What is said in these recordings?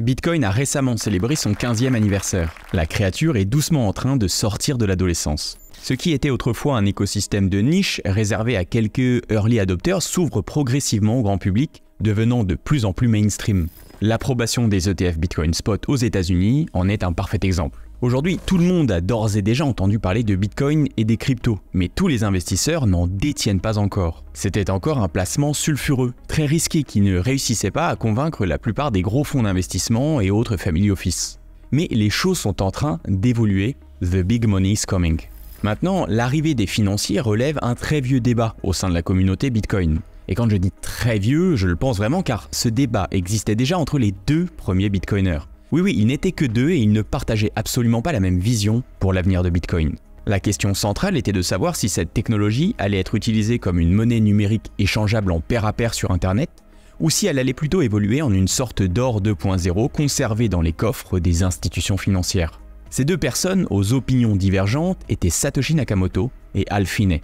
Bitcoin a récemment célébré son 15e anniversaire. La créature est doucement en train de sortir de l'adolescence. Ce qui était autrefois un écosystème de niche réservé à quelques early adopters s'ouvre progressivement au grand public, devenant de plus en plus mainstream. L'approbation des ETF Bitcoin Spot aux États-Unis en est un parfait exemple. Aujourd'hui, tout le monde a d'ores et déjà entendu parler de Bitcoin et des cryptos, mais tous les investisseurs n'en détiennent pas encore. C'était encore un placement sulfureux, très risqué qui ne réussissait pas à convaincre la plupart des gros fonds d'investissement et autres family office. Mais les choses sont en train d'évoluer, the big money is coming. Maintenant, l'arrivée des financiers relève un très vieux débat au sein de la communauté Bitcoin. Et quand je dis très vieux, je le pense vraiment car ce débat existait déjà entre les deux premiers bitcoiners. Oui oui, ils n'étaient que deux et ils ne partageaient absolument pas la même vision pour l'avenir de Bitcoin. La question centrale était de savoir si cette technologie allait être utilisée comme une monnaie numérique échangeable en pair à pair sur Internet, ou si elle allait plutôt évoluer en une sorte d'or 2.0 conservé dans les coffres des institutions financières. Ces deux personnes, aux opinions divergentes, étaient Satoshi Nakamoto et Alphine.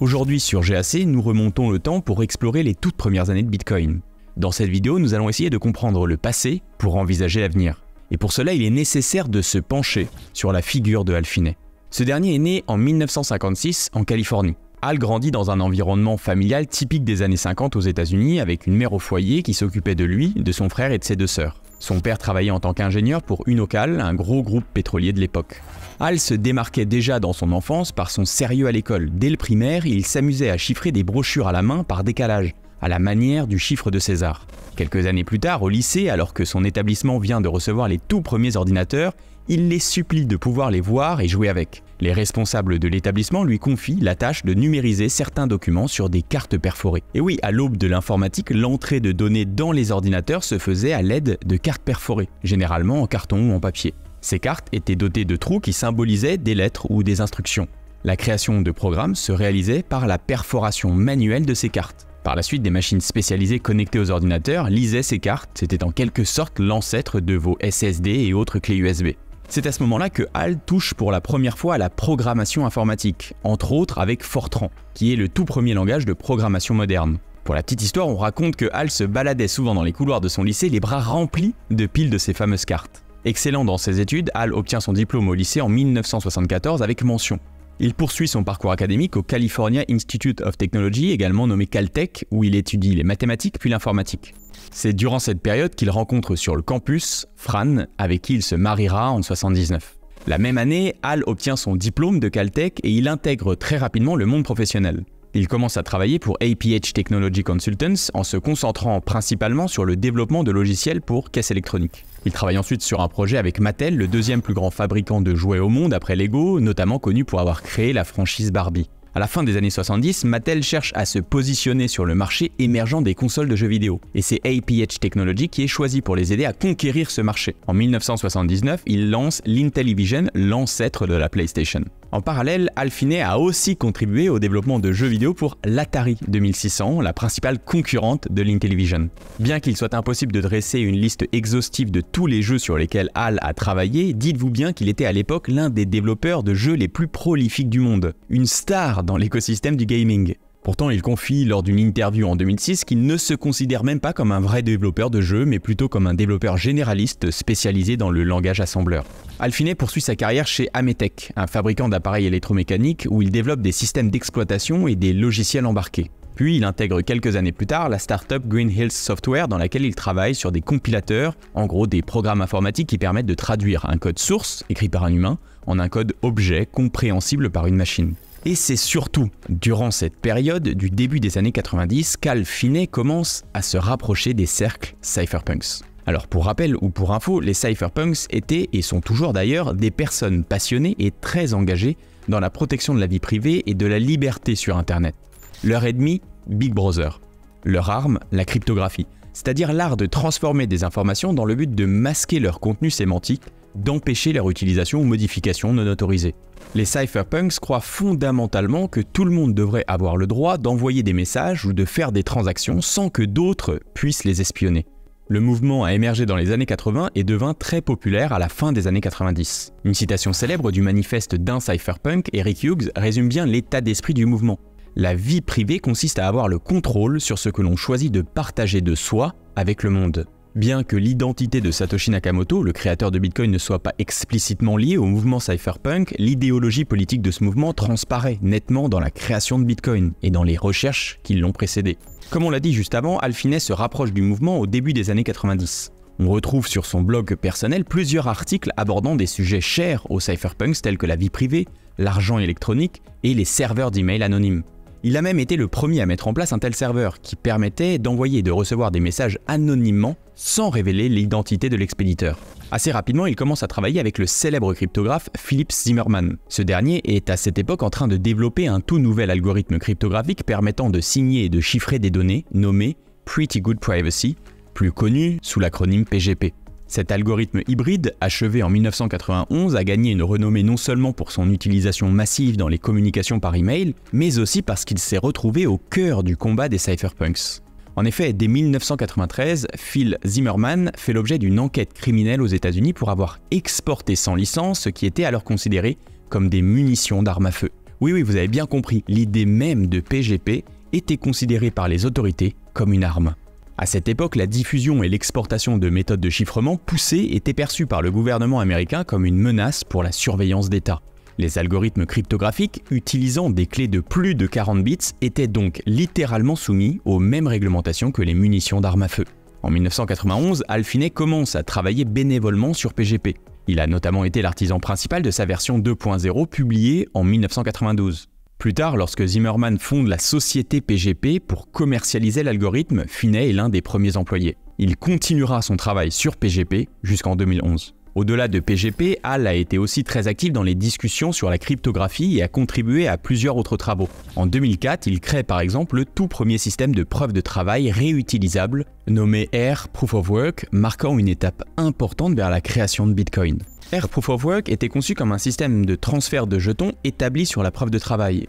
Aujourd'hui sur GAC, nous remontons le temps pour explorer les toutes premières années de Bitcoin. Dans cette vidéo, nous allons essayer de comprendre le passé pour envisager l'avenir et pour cela il est nécessaire de se pencher sur la figure de Al Finet. Ce dernier est né en 1956 en Californie. Al grandit dans un environnement familial typique des années 50 aux États-Unis avec une mère au foyer qui s'occupait de lui, de son frère et de ses deux sœurs. Son père travaillait en tant qu'ingénieur pour Unocal, un gros groupe pétrolier de l'époque. Al se démarquait déjà dans son enfance par son sérieux à l'école. Dès le primaire, il s'amusait à chiffrer des brochures à la main par décalage à la manière du chiffre de César. Quelques années plus tard, au lycée, alors que son établissement vient de recevoir les tout premiers ordinateurs, il les supplie de pouvoir les voir et jouer avec. Les responsables de l'établissement lui confient la tâche de numériser certains documents sur des cartes perforées. Et oui, à l'aube de l'informatique, l'entrée de données dans les ordinateurs se faisait à l'aide de cartes perforées, généralement en carton ou en papier. Ces cartes étaient dotées de trous qui symbolisaient des lettres ou des instructions. La création de programmes se réalisait par la perforation manuelle de ces cartes. Par la suite, des machines spécialisées connectées aux ordinateurs lisaient ces cartes, c'était en quelque sorte l'ancêtre de vos SSD et autres clés USB. C'est à ce moment-là que HAL touche pour la première fois à la programmation informatique, entre autres avec Fortran, qui est le tout premier langage de programmation moderne. Pour la petite histoire, on raconte que Hal se baladait souvent dans les couloirs de son lycée, les bras remplis de piles de ces fameuses cartes. Excellent dans ses études, Hal obtient son diplôme au lycée en 1974 avec mention. Il poursuit son parcours académique au California Institute of Technology, également nommé Caltech, où il étudie les mathématiques puis l'informatique. C'est durant cette période qu'il rencontre sur le campus Fran, avec qui il se mariera en 79. La même année, Al obtient son diplôme de Caltech et il intègre très rapidement le monde professionnel. Il commence à travailler pour APH Technology Consultants en se concentrant principalement sur le développement de logiciels pour caisses électroniques. Il travaille ensuite sur un projet avec Mattel, le deuxième plus grand fabricant de jouets au monde après Lego, notamment connu pour avoir créé la franchise Barbie. À la fin des années 70, Mattel cherche à se positionner sur le marché émergent des consoles de jeux vidéo, et c'est APH Technology qui est choisi pour les aider à conquérir ce marché. En 1979, il lance l'Intellivision, l'ancêtre de la PlayStation. En parallèle, Alfinet a aussi contribué au développement de jeux vidéo pour l'Atari 2600, la principale concurrente de l'Intellivision. Bien qu'il soit impossible de dresser une liste exhaustive de tous les jeux sur lesquels Al a travaillé, dites-vous bien qu'il était à l'époque l'un des développeurs de jeux les plus prolifiques du monde, une star dans l'écosystème du gaming. Pourtant, il confie lors d'une interview en 2006 qu'il ne se considère même pas comme un vrai développeur de jeu, mais plutôt comme un développeur généraliste spécialisé dans le langage assembleur. Alfinet poursuit sa carrière chez Ametech, un fabricant d'appareils électromécaniques où il développe des systèmes d'exploitation et des logiciels embarqués. Puis il intègre quelques années plus tard la startup Green Hills Software dans laquelle il travaille sur des compilateurs, en gros des programmes informatiques qui permettent de traduire un code source, écrit par un humain, en un code objet compréhensible par une machine. Et c'est surtout durant cette période du début des années 90 qu'Al Finney commence à se rapprocher des cercles cypherpunks. Alors pour rappel ou pour info, les cypherpunks étaient et sont toujours d'ailleurs des personnes passionnées et très engagées dans la protection de la vie privée et de la liberté sur Internet. Leur ennemi, Big Brother. Leur arme, la cryptographie, c'est-à-dire l'art de transformer des informations dans le but de masquer leur contenu sémantique d'empêcher leur utilisation ou modification non autorisée. Les cypherpunks croient fondamentalement que tout le monde devrait avoir le droit d'envoyer des messages ou de faire des transactions sans que d'autres puissent les espionner. Le mouvement a émergé dans les années 80 et devint très populaire à la fin des années 90. Une citation célèbre du manifeste d'un cypherpunk, Eric Hughes, résume bien l'état d'esprit du mouvement. La vie privée consiste à avoir le contrôle sur ce que l'on choisit de partager de soi avec le monde. Bien que l'identité de Satoshi Nakamoto, le créateur de Bitcoin, ne soit pas explicitement liée au mouvement cypherpunk, l'idéologie politique de ce mouvement transparaît nettement dans la création de Bitcoin et dans les recherches qui l'ont précédé. Comme on l'a dit juste avant, Alfinet se rapproche du mouvement au début des années 90. On retrouve sur son blog personnel plusieurs articles abordant des sujets chers aux cypherpunks tels que la vie privée, l'argent électronique et les serveurs d'email anonymes. Il a même été le premier à mettre en place un tel serveur qui permettait d'envoyer et de recevoir des messages anonymement sans révéler l'identité de l'expéditeur. Assez rapidement, il commence à travailler avec le célèbre cryptographe Philip Zimmerman. Ce dernier est à cette époque en train de développer un tout nouvel algorithme cryptographique permettant de signer et de chiffrer des données nommé Pretty Good Privacy, plus connu sous l'acronyme PGP. Cet algorithme hybride, achevé en 1991, a gagné une renommée non seulement pour son utilisation massive dans les communications par email, mais aussi parce qu'il s'est retrouvé au cœur du combat des cypherpunks. En effet, dès 1993, Phil Zimmerman fait l'objet d'une enquête criminelle aux États-Unis pour avoir exporté sans licence ce qui était alors considéré comme des munitions d'armes à feu. Oui, oui, vous avez bien compris, l'idée même de PGP était considérée par les autorités comme une arme. À cette époque, la diffusion et l'exportation de méthodes de chiffrement poussées étaient perçues par le gouvernement américain comme une menace pour la surveillance d'État. Les algorithmes cryptographiques utilisant des clés de plus de 40 bits étaient donc littéralement soumis aux mêmes réglementations que les munitions d'armes à feu. En 1991, Alfinet commence à travailler bénévolement sur PGP. Il a notamment été l'artisan principal de sa version 2.0 publiée en 1992. Plus tard, lorsque Zimmerman fonde la société PGP pour commercialiser l'algorithme, Finet est l'un des premiers employés. Il continuera son travail sur PGP jusqu'en 2011. Au-delà de PGP, Hal a été aussi très actif dans les discussions sur la cryptographie et a contribué à plusieurs autres travaux. En 2004, il crée par exemple le tout premier système de preuve de travail réutilisable, nommé Air Proof of Work, marquant une étape importante vers la création de Bitcoin. Air Proof of Work était conçu comme un système de transfert de jetons établi sur la preuve de travail.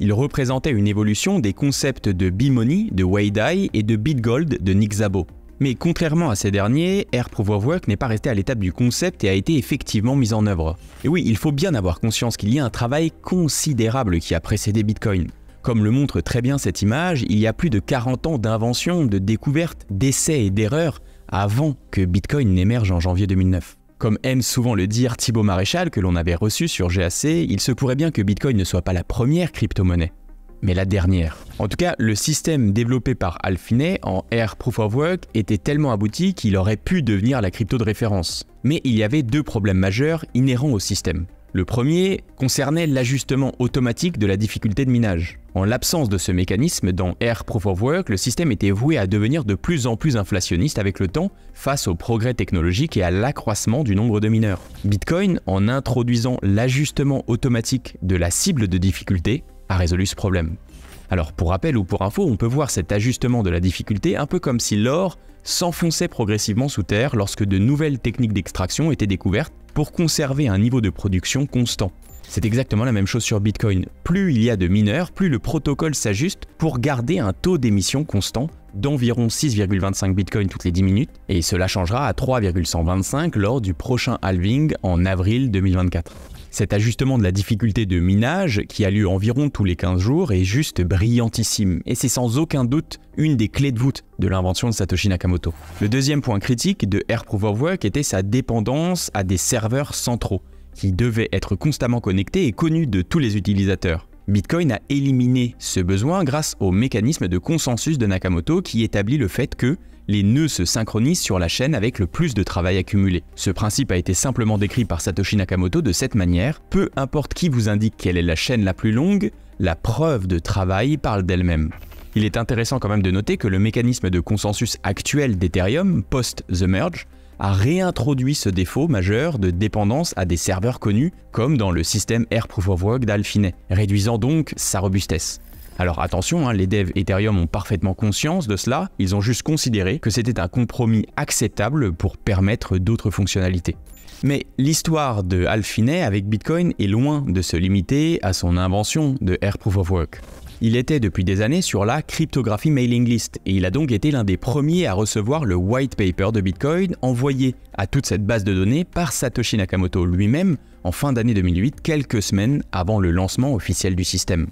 Il représentait une évolution des concepts de B-Money de Dai et de BitGold de Nick Zabo. Mais contrairement à ces derniers, Air Proof of Work n'est pas resté à l'étape du concept et a été effectivement mise en œuvre. Et oui, il faut bien avoir conscience qu'il y a un travail considérable qui a précédé Bitcoin. Comme le montre très bien cette image, il y a plus de 40 ans d'inventions, de découvertes, d'essais et d'erreurs avant que Bitcoin n'émerge en janvier 2009. Comme aime souvent le dire Thibaut Maréchal que l'on avait reçu sur GAC, il se pourrait bien que Bitcoin ne soit pas la première crypto mais la dernière. En tout cas, le système développé par Alfinet en Air Proof of Work était tellement abouti qu'il aurait pu devenir la crypto de référence. Mais il y avait deux problèmes majeurs inhérents au système. Le premier concernait l'ajustement automatique de la difficulté de minage. En l'absence de ce mécanisme dans Air Proof of Work, le système était voué à devenir de plus en plus inflationniste avec le temps face au progrès technologique et à l'accroissement du nombre de mineurs. Bitcoin, en introduisant l'ajustement automatique de la cible de difficulté, a résolu ce problème. Alors pour rappel ou pour info, on peut voir cet ajustement de la difficulté un peu comme si l'or s'enfonçait progressivement sous terre lorsque de nouvelles techniques d'extraction étaient découvertes pour conserver un niveau de production constant. C'est exactement la même chose sur Bitcoin. Plus il y a de mineurs, plus le protocole s'ajuste pour garder un taux d'émission constant d'environ 6,25 Bitcoin toutes les 10 minutes, et cela changera à 3,125 lors du prochain halving en avril 2024. Cet ajustement de la difficulté de minage, qui a lieu environ tous les 15 jours, est juste brillantissime, et c'est sans aucun doute une des clés de voûte de l'invention de Satoshi Nakamoto. Le deuxième point critique de Air of Work était sa dépendance à des serveurs centraux, qui devaient être constamment connectés et connus de tous les utilisateurs. Bitcoin a éliminé ce besoin grâce au mécanisme de consensus de Nakamoto qui établit le fait que les nœuds se synchronisent sur la chaîne avec le plus de travail accumulé. Ce principe a été simplement décrit par Satoshi Nakamoto de cette manière, peu importe qui vous indique quelle est la chaîne la plus longue, la preuve de travail parle d'elle-même. Il est intéressant quand même de noter que le mécanisme de consensus actuel d'Ethereum, post-The Merge, a réintroduit ce défaut majeur de dépendance à des serveurs connus, comme dans le système Air Proof of Work réduisant donc sa robustesse. Alors attention, hein, les devs Ethereum ont parfaitement conscience de cela, ils ont juste considéré que c'était un compromis acceptable pour permettre d'autres fonctionnalités. Mais l'histoire de Alfinet avec Bitcoin est loin de se limiter à son invention de Air Proof of Work. Il était depuis des années sur la cryptographie mailing list et il a donc été l'un des premiers à recevoir le white paper de Bitcoin envoyé à toute cette base de données par Satoshi Nakamoto lui-même en fin d'année 2008, quelques semaines avant le lancement officiel du système.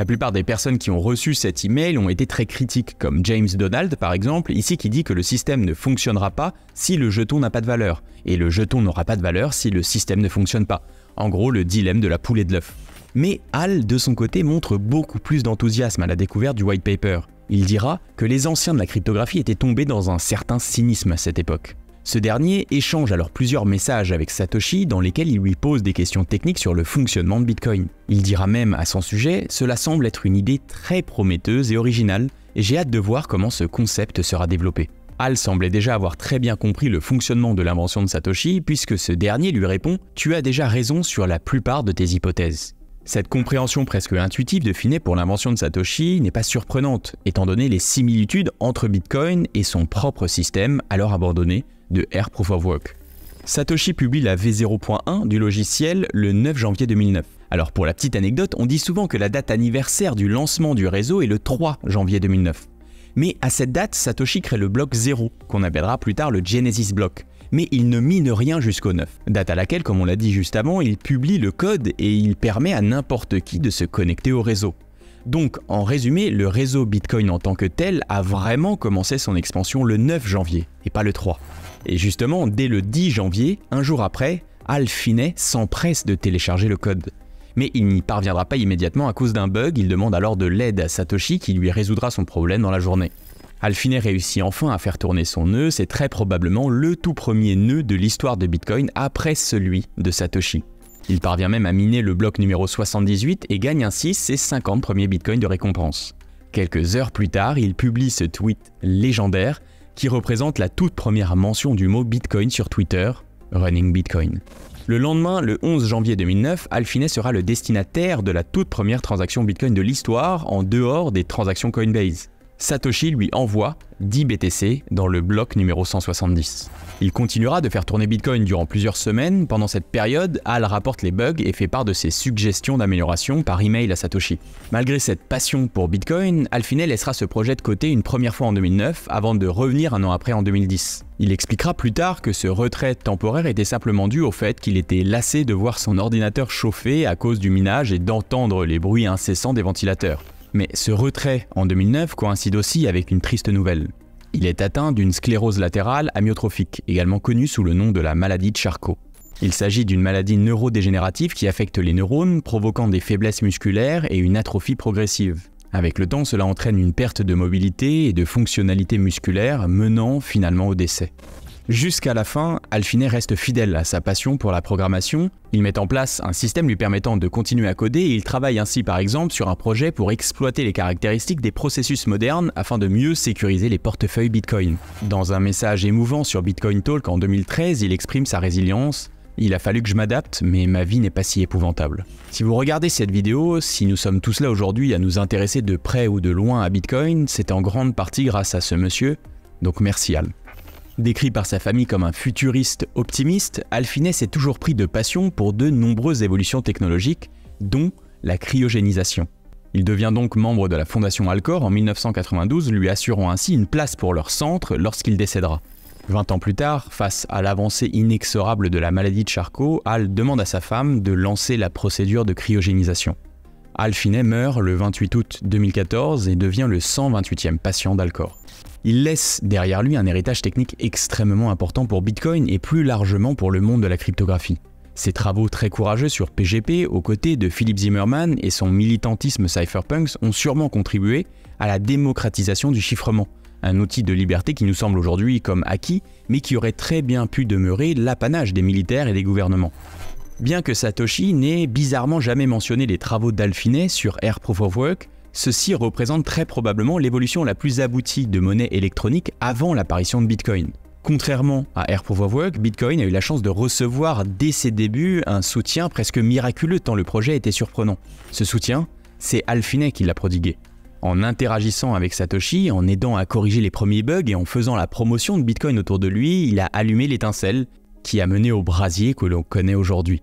La plupart des personnes qui ont reçu cet email ont été très critiques, comme James Donald par exemple, ici qui dit que le système ne fonctionnera pas si le jeton n'a pas de valeur, et le jeton n'aura pas de valeur si le système ne fonctionne pas. En gros, le dilemme de la poule et de l'œuf. Mais Hal, de son côté, montre beaucoup plus d'enthousiasme à la découverte du white paper. Il dira que les anciens de la cryptographie étaient tombés dans un certain cynisme à cette époque. Ce dernier échange alors plusieurs messages avec Satoshi dans lesquels il lui pose des questions techniques sur le fonctionnement de Bitcoin. Il dira même à son sujet Cela semble être une idée très prometteuse et originale, et j'ai hâte de voir comment ce concept sera développé. Hal semblait déjà avoir très bien compris le fonctionnement de l'invention de Satoshi, puisque ce dernier lui répond Tu as déjà raison sur la plupart de tes hypothèses. Cette compréhension presque intuitive de Finet pour l'invention de Satoshi n'est pas surprenante, étant donné les similitudes entre Bitcoin et son propre système alors abandonné, de Airproof of Work. Satoshi publie la V0.1 du logiciel le 9 janvier 2009. Alors pour la petite anecdote, on dit souvent que la date anniversaire du lancement du réseau est le 3 janvier 2009. Mais à cette date, Satoshi crée le bloc 0, qu'on appellera plus tard le Genesis Block. Mais il ne mine rien jusqu'au 9, date à laquelle, comme on l'a dit juste avant, il publie le code et il permet à n'importe qui de se connecter au réseau. Donc, en résumé, le réseau Bitcoin en tant que tel a vraiment commencé son expansion le 9 janvier, et pas le 3. Et justement, dès le 10 janvier, un jour après, Alfinet s'empresse de télécharger le code. Mais il n'y parviendra pas immédiatement à cause d'un bug, il demande alors de l'aide à Satoshi qui lui résoudra son problème dans la journée. Alfinet réussit enfin à faire tourner son nœud, c'est très probablement le tout premier nœud de l'histoire de Bitcoin après celui de Satoshi. Il parvient même à miner le bloc numéro 78 et gagne ainsi ses 50 premiers bitcoins de récompense. Quelques heures plus tard, il publie ce tweet légendaire qui représente la toute première mention du mot Bitcoin sur Twitter, Running Bitcoin. Le lendemain, le 11 janvier 2009, Alfinet sera le destinataire de la toute première transaction Bitcoin de l'histoire en dehors des transactions Coinbase. Satoshi lui envoie 10 BTC dans le bloc numéro 170. Il continuera de faire tourner Bitcoin durant plusieurs semaines. Pendant cette période, Al rapporte les bugs et fait part de ses suggestions d'amélioration par email à Satoshi. Malgré cette passion pour Bitcoin, Alfinet laissera ce projet de côté une première fois en 2009 avant de revenir un an après en 2010. Il expliquera plus tard que ce retrait temporaire était simplement dû au fait qu'il était lassé de voir son ordinateur chauffer à cause du minage et d'entendre les bruits incessants des ventilateurs. Mais ce retrait en 2009 coïncide aussi avec une triste nouvelle. Il est atteint d'une sclérose latérale amyotrophique, également connue sous le nom de la maladie de Charcot. Il s'agit d'une maladie neurodégénérative qui affecte les neurones, provoquant des faiblesses musculaires et une atrophie progressive. Avec le temps, cela entraîne une perte de mobilité et de fonctionnalité musculaire, menant finalement au décès. Jusqu'à la fin, Alfinet reste fidèle à sa passion pour la programmation, il met en place un système lui permettant de continuer à coder et il travaille ainsi par exemple sur un projet pour exploiter les caractéristiques des processus modernes afin de mieux sécuriser les portefeuilles Bitcoin. Dans un message émouvant sur Bitcoin Talk en 2013, il exprime sa résilience il a fallu que je m'adapte, mais ma vie n'est pas si épouvantable. Si vous regardez cette vidéo, si nous sommes tous là aujourd'hui à nous intéresser de près ou de loin à Bitcoin, c'est en grande partie grâce à ce monsieur, donc merci Al. Décrit par sa famille comme un futuriste optimiste, Alfinet s'est toujours pris de passion pour de nombreuses évolutions technologiques, dont la cryogénisation. Il devient donc membre de la fondation Alcor en 1992, lui assurant ainsi une place pour leur centre lorsqu'il décédera. 20 ans plus tard, face à l'avancée inexorable de la maladie de Charcot, Al demande à sa femme de lancer la procédure de cryogénisation. Al meurt le 28 août 2014 et devient le 128e patient d'Alcor. Il laisse derrière lui un héritage technique extrêmement important pour Bitcoin et plus largement pour le monde de la cryptographie. Ses travaux très courageux sur PGP aux côtés de Philip Zimmerman et son militantisme cypherpunks ont sûrement contribué à la démocratisation du chiffrement, un outil de liberté qui nous semble aujourd'hui comme acquis, mais qui aurait très bien pu demeurer l'apanage des militaires et des gouvernements. Bien que Satoshi n'ait bizarrement jamais mentionné les travaux d'Alphinet sur Air of Work, Ceci représente très probablement l'évolution la plus aboutie de monnaie électronique avant l'apparition de Bitcoin. Contrairement à Air Work, Bitcoin a eu la chance de recevoir dès ses débuts un soutien presque miraculeux tant le projet était surprenant. Ce soutien, c'est Alphine qui l'a prodigué. En interagissant avec Satoshi, en aidant à corriger les premiers bugs et en faisant la promotion de Bitcoin autour de lui, il a allumé l'étincelle qui a mené au brasier que l'on connaît aujourd'hui.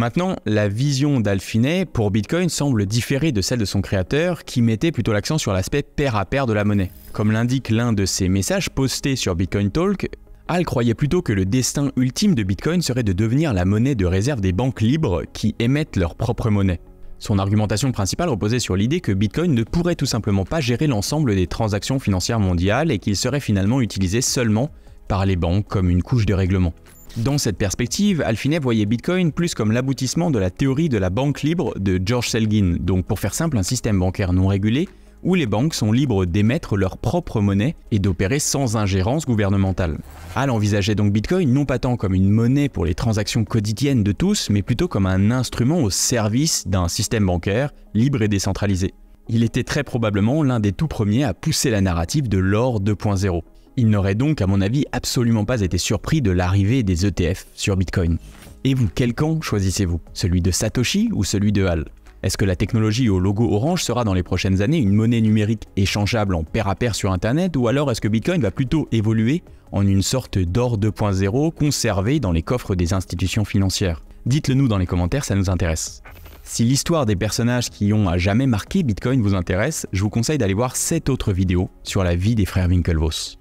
Maintenant, la vision d'Alphinet pour Bitcoin semble différer de celle de son créateur qui mettait plutôt l'accent sur l'aspect pair à pair de la monnaie. Comme l'indique l'un de ses messages postés sur Bitcoin Talk, Al croyait plutôt que le destin ultime de Bitcoin serait de devenir la monnaie de réserve des banques libres qui émettent leur propre monnaie. Son argumentation principale reposait sur l'idée que Bitcoin ne pourrait tout simplement pas gérer l'ensemble des transactions financières mondiales et qu'il serait finalement utilisé seulement par les banques comme une couche de règlement. Dans cette perspective, Alfinet voyait Bitcoin plus comme l'aboutissement de la théorie de la banque libre de George Selgin, donc pour faire simple un système bancaire non régulé où les banques sont libres d'émettre leur propre monnaie et d'opérer sans ingérence gouvernementale. Al envisageait donc Bitcoin non pas tant comme une monnaie pour les transactions quotidiennes de tous, mais plutôt comme un instrument au service d'un système bancaire libre et décentralisé. Il était très probablement l'un des tout premiers à pousser la narrative de l'or 2.0. Il n'aurait donc, à mon avis, absolument pas été surpris de l'arrivée des ETF sur Bitcoin. Et vous, quel camp choisissez-vous Celui de Satoshi ou celui de HAL Est-ce que la technologie au logo orange sera dans les prochaines années une monnaie numérique échangeable en paire à pair sur Internet ou alors est-ce que Bitcoin va plutôt évoluer en une sorte d'or 2.0 conservé dans les coffres des institutions financières Dites-le nous dans les commentaires, ça nous intéresse. Si l'histoire des personnages qui ont à jamais marqué Bitcoin vous intéresse, je vous conseille d'aller voir cette autre vidéo sur la vie des frères Winklevoss.